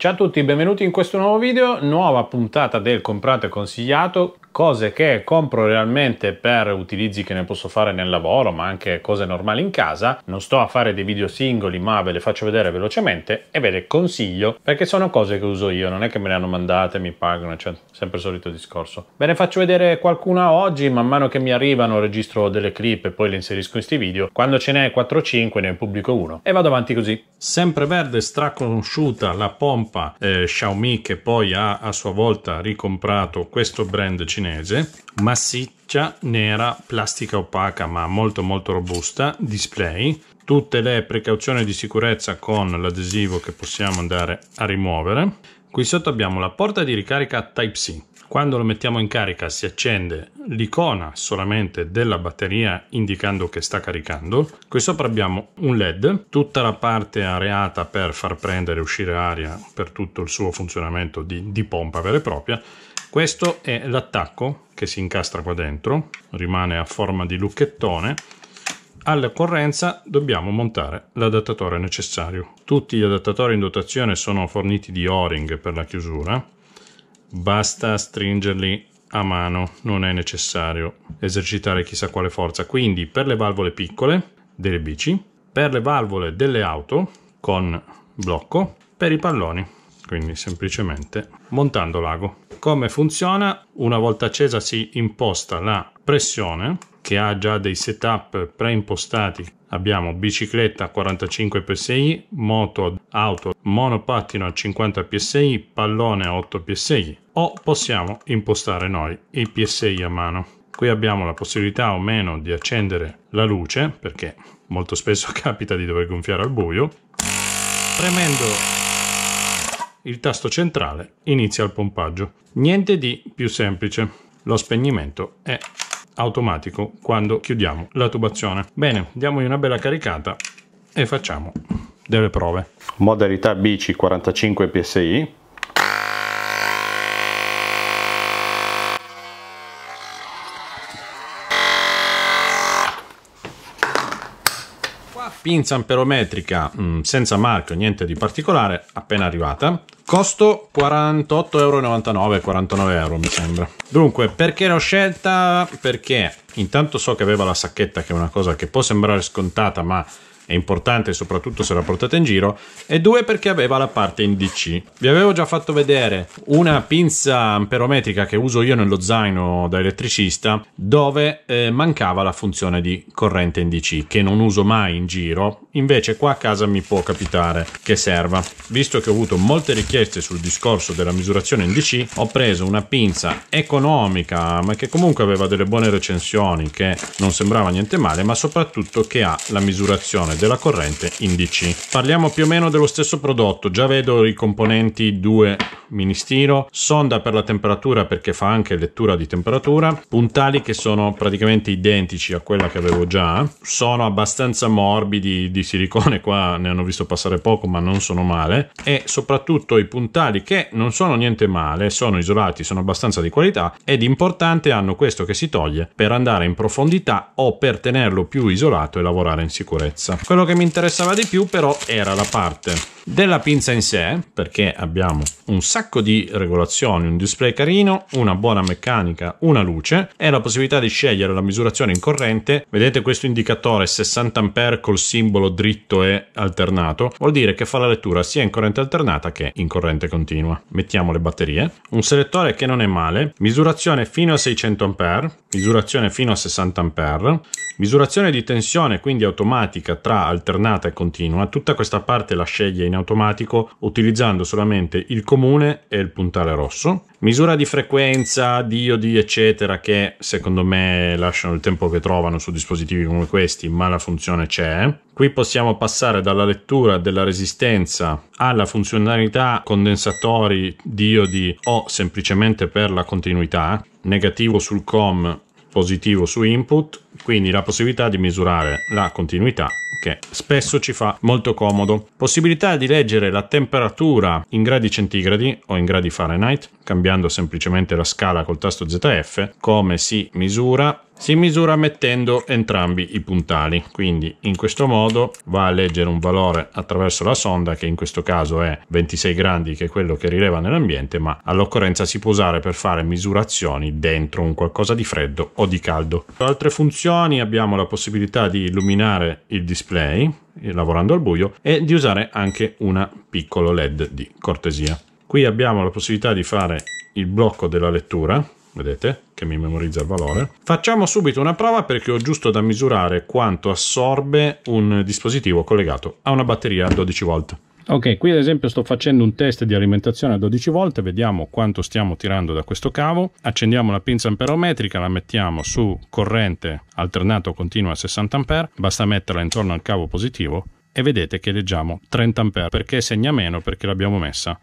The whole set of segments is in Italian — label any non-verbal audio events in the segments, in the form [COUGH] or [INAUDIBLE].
Ciao a tutti, benvenuti in questo nuovo video, nuova puntata del Comprato e Consigliato cose che compro realmente per utilizzi che ne posso fare nel lavoro, ma anche cose normali in casa. Non sto a fare dei video singoli, ma ve le faccio vedere velocemente e ve le consiglio perché sono cose che uso io, non è che me le hanno mandate, mi pagano, cioè sempre il solito discorso. Ve ne faccio vedere qualcuna oggi, man mano che mi arrivano registro delle clip e poi le inserisco in questi video. Quando ce n'è 4-5 ne pubblico uno e vado avanti così. Sempre verde, straconosciuta la pompa eh, Xiaomi che poi ha a sua volta ricomprato questo brand cinese, massiccia, nera, plastica opaca ma molto molto robusta, display, tutte le precauzioni di sicurezza con l'adesivo che possiamo andare a rimuovere. Qui sotto abbiamo la porta di ricarica Type-C. Quando lo mettiamo in carica si accende l'icona solamente della batteria indicando che sta caricando. Qui sopra abbiamo un LED, tutta la parte areata per far prendere e uscire aria per tutto il suo funzionamento di, di pompa vera e propria questo è l'attacco che si incastra qua dentro, rimane a forma di lucchettone. All'occorrenza dobbiamo montare l'adattatore necessario. Tutti gli adattatori in dotazione sono forniti di O-ring per la chiusura, basta stringerli a mano, non è necessario esercitare chissà quale forza. Quindi per le valvole piccole delle bici, per le valvole delle auto con blocco, per i palloni quindi semplicemente montando l'ago. Come funziona? Una volta accesa si imposta la pressione che ha già dei setup preimpostati. Abbiamo bicicletta 45 psi, moto, auto, monopattino a 50 psi, pallone a 8 psi o possiamo impostare noi i psi a mano. Qui abbiamo la possibilità o meno di accendere la luce perché molto spesso [LAUGHS] capita di dover gonfiare al buio. Premendo il tasto centrale inizia il pompaggio. Niente di più semplice, lo spegnimento è automatico quando chiudiamo la tubazione. Bene, diamogli una bella caricata e facciamo delle prove. Modalità bici 45 psi, pinza amperometrica mh, mm, senza marchio, niente di particolare, appena arrivata. Costo 48,99€, euro mi sembra. Dunque, perché l'ho scelta? Perché intanto so che aveva la sacchetta, che è una cosa che può sembrare scontata, ma è importante soprattutto se la portate in giro, e due perché aveva la parte in DC. Vi avevo già fatto vedere una pinza amperometrica che uso io nello zaino da elettricista, dove eh, mancava la funzione di corrente in DC, che non uso mai in giro, invece qua a casa mi può capitare che serva. Visto che ho avuto molte richieste sul discorso della misurazione in DC, ho preso una pinza economica, ma che comunque aveva delle buone recensioni, che non sembrava niente male, ma soprattutto che ha la misurazione della corrente in DC. Parliamo più o meno dello stesso prodotto, già vedo i componenti 2 ministiro, sonda per la temperatura perché fa anche lettura di temperatura, puntali che sono praticamente identici a quella che avevo già, sono abbastanza morbidi di silicone, qua ne hanno visto passare poco ma non sono male e soprattutto i puntali che non sono niente male, sono isolati, sono abbastanza di qualità ed importante hanno questo che si toglie per andare in profondità o per tenerlo più isolato e lavorare in sicurezza. Quello che mi interessava di più però era la parte della pinza in sé perché abbiamo un sacco di regolazioni un display carino una buona meccanica una luce e la possibilità di scegliere la misurazione in corrente vedete questo indicatore 60 A col simbolo dritto e alternato vuol dire che fa la lettura sia in corrente alternata che in corrente continua mettiamo le batterie un selettore che non è male misurazione fino a 600 A misurazione fino a 60 A misurazione di tensione quindi automatica tra alternata e continua tutta questa parte la sceglie in automatico utilizzando solamente il comune e il puntale rosso. Misura di frequenza, diodi eccetera che secondo me lasciano il tempo che trovano su dispositivi come questi ma la funzione c'è. Qui possiamo passare dalla lettura della resistenza alla funzionalità condensatori, diodi o semplicemente per la continuità. Negativo sul COM, positivo su input, quindi la possibilità di misurare la continuità che spesso ci fa molto comodo. Possibilità di leggere la temperatura in gradi centigradi o in gradi Fahrenheit, cambiando semplicemente la scala col tasto ZF, come si misura si misura mettendo entrambi i puntali quindi in questo modo va a leggere un valore attraverso la sonda che in questo caso è 26 grandi che è quello che rileva nell'ambiente ma all'occorrenza si può usare per fare misurazioni dentro un qualcosa di freddo o di caldo altre funzioni abbiamo la possibilità di illuminare il display eh, lavorando al buio e di usare anche una piccola led di cortesia qui abbiamo la possibilità di fare il blocco della lettura vedete che mi memorizza il valore. Facciamo subito una prova perché ho giusto da misurare quanto assorbe un dispositivo collegato a una batteria a 12 volt. Ok, qui ad esempio sto facendo un test di alimentazione a 12 volt, vediamo quanto stiamo tirando da questo cavo. Accendiamo la pinza amperometrica, la mettiamo su corrente alternato continua a 60 A, basta metterla intorno al cavo positivo e vedete che leggiamo 30 A perché segna meno perché l'abbiamo messa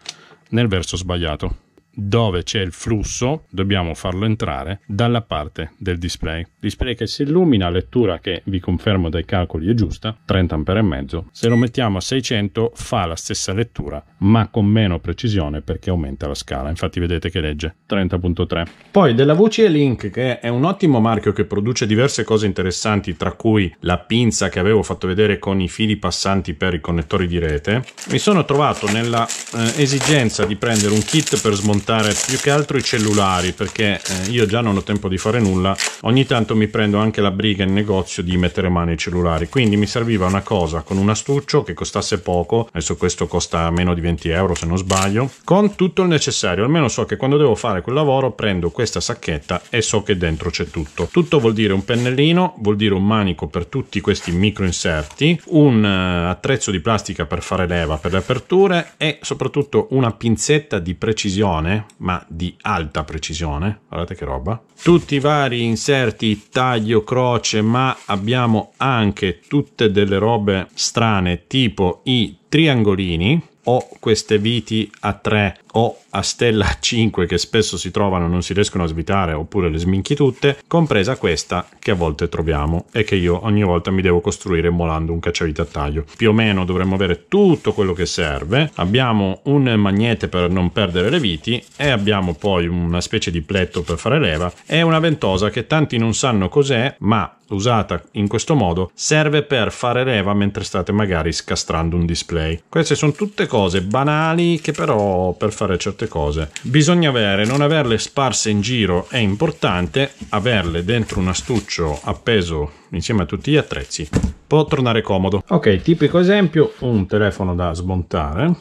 nel verso sbagliato dove c'è il flusso dobbiamo farlo entrare dalla parte del display. Display che si illumina, lettura che vi confermo dai calcoli è giusta, 30 ampere e mezzo. Se lo mettiamo a 600 fa la stessa lettura, ma con meno precisione perché aumenta la scala. Infatti vedete che legge 30.3. Poi della VCE Link che è un ottimo marchio che produce diverse cose interessanti, tra cui la pinza che avevo fatto vedere con i fili passanti per i connettori di rete, mi sono trovato nella eh, esigenza di prendere un kit per smontare montare più che altro i cellulari perché eh, io già non ho tempo di fare nulla ogni tanto mi prendo anche la briga in negozio di mettere mano ai cellulari quindi mi serviva una cosa con un astuccio che costasse poco adesso questo costa meno di 20 euro se non sbaglio con tutto il necessario almeno so che quando devo fare quel lavoro prendo questa sacchetta e so che dentro c'è tutto tutto vuol dire un pennellino vuol dire un manico per tutti questi micro inserti un eh, attrezzo di plastica per fare leva per le aperture e soprattutto una pinzetta di precisione ma di alta precisione, guardate che roba. Tutti i vari inserti, taglio, croce, ma abbiamo anche tutte delle robe strane tipo i triangolini o queste viti a 3 o a stella 5 che spesso si trovano non si riescono a svitare oppure le sminchi tutte, compresa questa che a volte troviamo e che io ogni volta mi devo costruire molando un cacciavite a taglio. Più o meno dovremmo avere tutto quello che serve, abbiamo un magnete per non perdere le viti e abbiamo poi una specie di pletto per fare leva e una ventosa che tanti non sanno cos'è ma usata in questo modo serve per fare leva mentre state magari scastrando un display. Queste sono tutte cose banali che però per fare certe cose bisogna avere, non averle sparse in giro è importante, averle dentro un astuccio appeso insieme a tutti gli attrezzi può tornare comodo. Ok, tipico esempio, un telefono da smontare,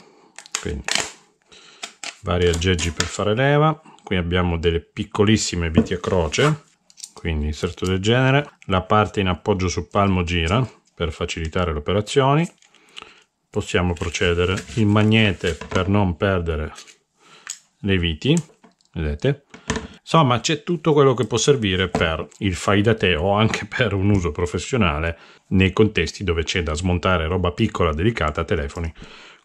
quindi vari aggeggi per fare leva, qui abbiamo delle piccolissime viti a croce quindi inserto del genere, la parte in appoggio sul palmo gira per facilitare le operazioni, possiamo procedere, il magnete per non perdere le viti, vedete? Insomma c'è tutto quello che può servire per il fai da te o anche [LAUGHS] per un uso professionale nei contesti dove c'è da smontare roba piccola, delicata, telefoni,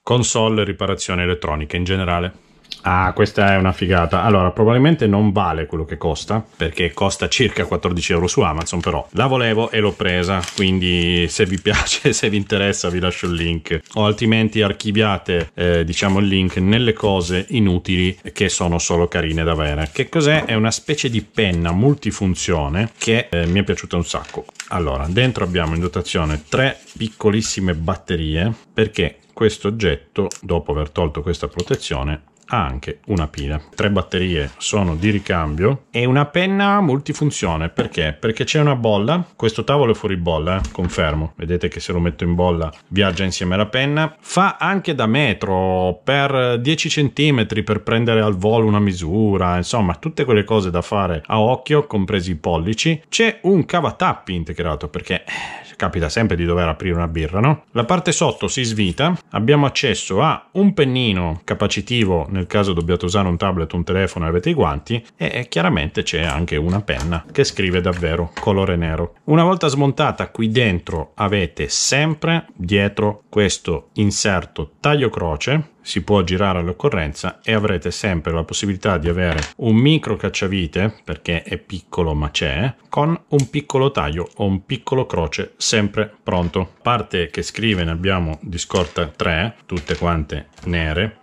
console, riparazioni elettroniche in generale. Ah, questa è una figata. Allora, probabilmente non vale quello che costa, perché costa circa 14 euro su Amazon, però la volevo e l'ho presa, quindi se vi [LAUGHS] piace, se vi interessa, vi lascio il link. O altrimenti archiviate, eh, diciamo, il link nelle cose inutili che sono solo carine da avere. Che cos'è? È una specie di penna multifunzione che eh, mi è piaciuta un sacco. Allora, dentro abbiamo in dotazione tre piccolissime batterie, perché questo oggetto, dopo aver tolto questa protezione, ha anche una pila. Tre batterie sono di ricambio e una penna multifunzione. Perché? Perché c'è una bolla. Questo tavolo è fuori bolla, eh? confermo. Vedete che se lo metto in bolla viaggia insieme alla penna. Fa anche da metro per 10 cm per prendere al volo una misura. Insomma, tutte quelle cose da fare a occhio, compresi i pollici. C'è un cavatappi integrato perché eh, capita sempre di dover aprire una birra, no? La parte sotto si svita, abbiamo accesso a un pennino capacitivo nel caso dobbiate usare un tablet, un telefono e avete i guanti e chiaramente c'è anche una penna che scrive davvero colore nero. Una volta smontata qui dentro avete sempre dietro questo inserto taglio croce si può girare all'occorrenza e avrete sempre la possibilità di avere un micro cacciavite perché è piccolo ma c'è con un piccolo taglio o un piccolo croce sempre pronto parte che scrive ne abbiamo di scorta 3 tutte quante nere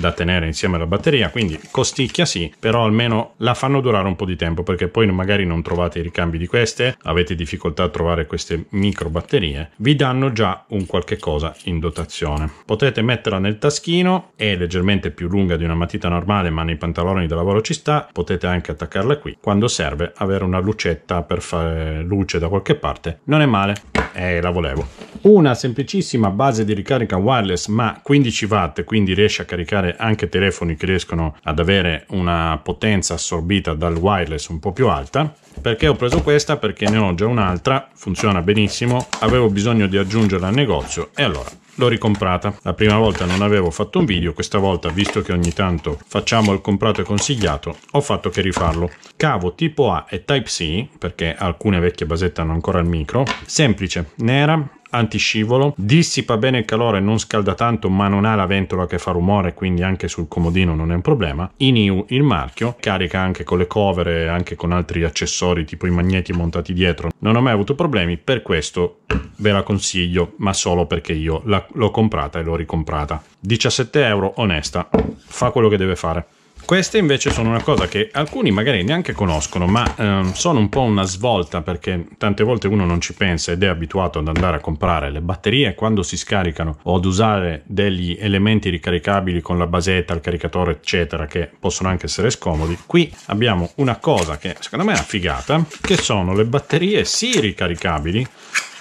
da tenere insieme alla batteria, quindi costicchia sì, però almeno la fanno durare un po' di tempo perché poi magari non trovate i ricambi di queste, avete difficoltà a trovare queste micro batterie, vi danno già un qualche cosa in dotazione. Potete metterla nel taschino, è leggermente più lunga di una matita normale ma nei pantaloni da lavoro ci sta, potete anche attaccarla qui, quando serve avere una lucetta per fare luce da qualche parte, non è male eh, la volevo. Una semplicissima base di ricarica wireless ma 15 watt, quindi riesce a caricare anche telefoni che riescono ad avere una potenza assorbita dal wireless un po' più alta. Perché ho preso questa? Perché ne ho già un'altra, funziona benissimo, avevo bisogno di aggiungerla al negozio e allora l'ho ricomprata. La prima volta non avevo fatto un video, questa volta visto che ogni tanto facciamo il comprato e consigliato, ho fatto che rifarlo. Cavo tipo A e Type-C, perché alcune vecchie basette hanno ancora il micro, semplice, nera, antiscivolo, dissipa bene il calore, non scalda tanto ma non ha la ventola che fa rumore quindi anche sul comodino non è un problema. Iniu il marchio, carica anche con le cover e anche con altri accessori tipo i magneti montati dietro, non ho mai avuto problemi, per questo ve la consiglio ma solo perché io l'ho comprata e l'ho ricomprata. 17 euro onesta, fa quello che deve fare. Queste invece sono una cosa che alcuni magari neanche conoscono, ma ehm, sono un po' una svolta perché tante volte uno non ci pensa ed è abituato ad andare a comprare le batterie quando si scaricano o ad usare degli elementi ricaricabili con la basetta, il caricatore, eccetera, che possono anche essere scomodi. Qui abbiamo una cosa che secondo me è una figata, che sono le batterie sì ricaricabili,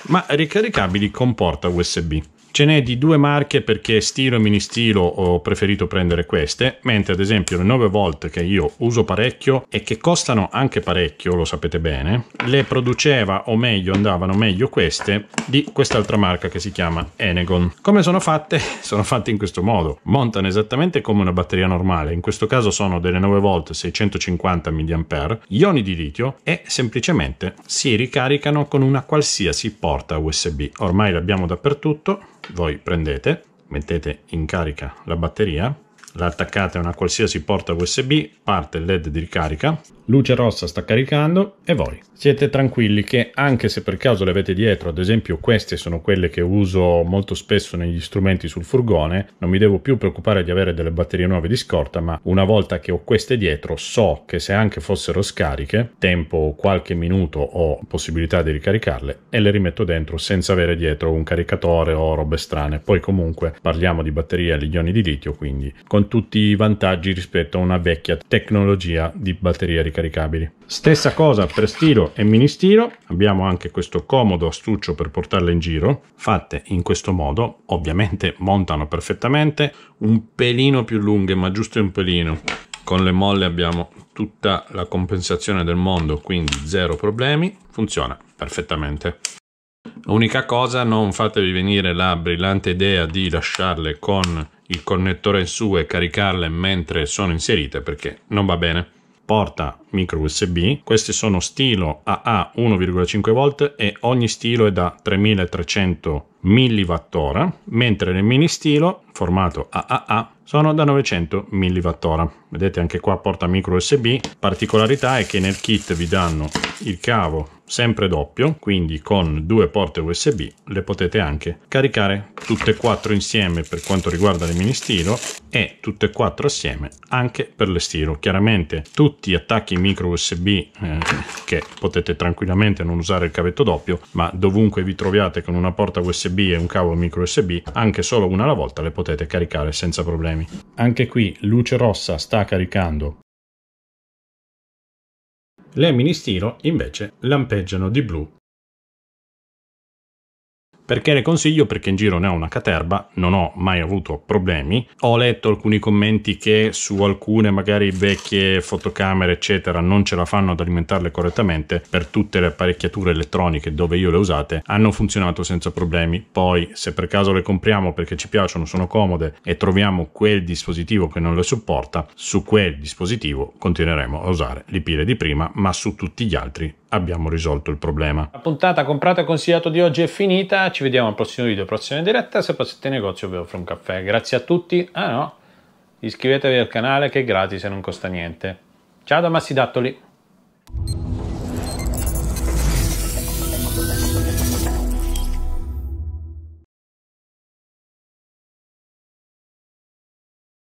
ma ricaricabili con porta USB. Ce n'è di due marche perché stilo e mini stilo ho preferito prendere queste, mentre ad esempio le 9 volt che io uso parecchio e che costano anche parecchio, lo sapete bene, le produceva o meglio andavano meglio queste di quest'altra marca che si chiama Enegon. Come sono fatte? [LAUGHS] Sono fatte in questo modo, montano esattamente come una batteria normale, in questo caso sono delle 9 volt 650 mAh, ioni di litio e semplicemente si ricaricano con una qualsiasi porta USB. Ormai l'abbiamo dappertutto voi prendete, mettete in carica la batteria la attaccate a una qualsiasi porta USB, parte il LED di ricarica, luce rossa sta caricando e voi. Siete tranquilli che anche se per caso le avete dietro, ad esempio queste sono quelle che uso molto spesso negli strumenti sul furgone, non mi devo più preoccupare di avere delle batterie nuove di scorta, ma una volta che ho queste dietro so che se anche fossero scariche, tempo o qualche minuto ho possibilità di ricaricarle e le rimetto dentro senza avere dietro un caricatore o robe strane. Poi comunque parliamo di batterie agli ioni di litio, quindi con con tutti i vantaggi rispetto a una vecchia tecnologia di batterie ricaricabili. Stessa cosa per stiro e mini stiro, abbiamo anche questo comodo astuccio per portarle in giro, fatte in questo modo, ovviamente montano perfettamente, un pelino più lunghe ma giusto un pelino, con le molle abbiamo tutta la compensazione del mondo, quindi zero problemi, funziona perfettamente. Unica cosa, non fatevi venire la brillante idea di lasciarle con il connettore in su e caricarle mentre sono inserite perché non va bene. Porta micro USB, questi sono stilo AA 1,5V e ogni stilo è da 3300 mWh, mentre nel mini stilo formato AAA sono da 900 mWh. Vedete anche qua porta micro USB, particolarità è che nel kit vi danno il cavo sempre doppio, quindi con due porte USB le potete anche caricare tutte e quattro insieme per quanto riguarda le mini stilo e tutte e quattro assieme anche per le stilo. Chiaramente tutti gli attacchi micro USB eh, che potete tranquillamente non usare il cavetto doppio, ma dovunque vi troviate con una porta USB e un cavo micro USB, anche solo una alla volta le potete caricare senza problemi. Anche qui luce rossa sta caricando le mini invece lampeggiano di blu perché ne consiglio? Perché in giro ne ho una caterba, non ho mai avuto problemi. Ho letto alcuni commenti che su alcune magari vecchie fotocamere eccetera non ce la fanno ad alimentarle correttamente. Per tutte le apparecchiature elettroniche dove io le ho usate hanno funzionato senza problemi. Poi se per caso le compriamo perché ci piacciono, sono comode e troviamo quel dispositivo che non le supporta, su quel dispositivo continueremo a usare l'IPile di prima, ma su tutti gli altri abbiamo risolto il problema. La puntata comprata e consigliato di oggi è finita ci vediamo al prossimo video, prossima diretta, se passate in negozio vi offro un caffè. Grazie a tutti, ah no, iscrivetevi al canale che è gratis e non costa niente. Ciao da Massidattoli!